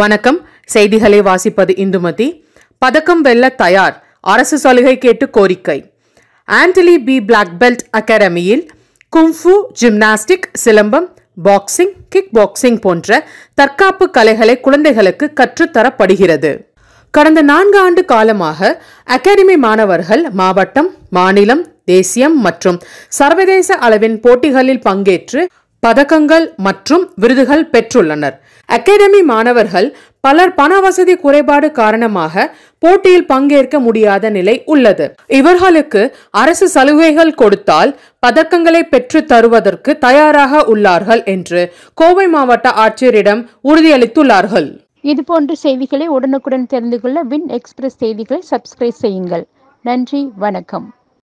வணக்கம் செய்திகளை வாசிப்பது இந்துமதி பதக்கம் வெல்ல தயார் அரசு சலுகை கேட்டு கோரிக்கை ஆண்டலி பி பிளாக் பெல்ட் அகாடமியில் kung fu gymnastic silambam boxing kick boxing போன்ற தற்காப்பு கலைகளை குழந்தைகளுக்கு கற்றுத்தரப்படுகிறது கடந்த நான்கு ஆண்டு காலமாக அகாடமி மாணவர்கள் மாவட்டம் மாநிலம் தேசியம் மற்றும் சர்வதேச அளவின் போட்டிகளில் பங்கேற்று பதக்கங்கள் மற்றும் விருதுகள் பெற்றுள்ளனர் அகாடமி மாணவர்கள் பலர் பண வசதி குறைபாடு காரணமாக போட்டியில் பங்கேற்க முடியாத நிலை உள்ளது இவர்களுக்கு அரசு சலுகைகள் கொடுத்தால் பதக்கங்களை பெற்று தருவதற்கு தயாராக உள்ளார்கள் என்று கோவை மாவட்ட ஆட்சியரிடம் உறுதியளித்துள்ளார்கள் இதுபோன்ற செய்திகளை உடனுக்குடன் தெரிந்து கொள்ள வின் எக்ஸ்பிரஸ் செய்திகளை சப்ஸ்கிரைப் செய்யுங்கள் நன்றி வணக்கம்